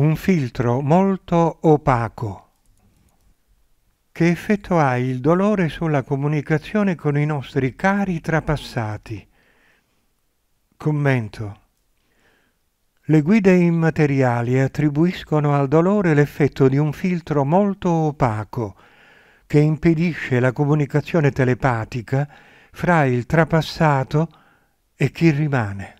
un filtro molto opaco che effetto ha il dolore sulla comunicazione con i nostri cari trapassati. Commento. Le guide immateriali attribuiscono al dolore l'effetto di un filtro molto opaco che impedisce la comunicazione telepatica fra il trapassato e chi rimane.